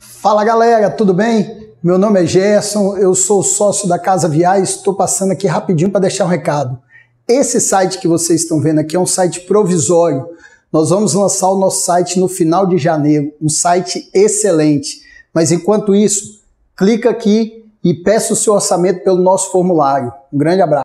Fala galera, tudo bem? Meu nome é Gerson, eu sou sócio da Casa Viar e estou passando aqui rapidinho para deixar um recado. Esse site que vocês estão vendo aqui é um site provisório. Nós vamos lançar o nosso site no final de janeiro, um site excelente. Mas enquanto isso, clica aqui e peça o seu orçamento pelo nosso formulário. Um grande abraço.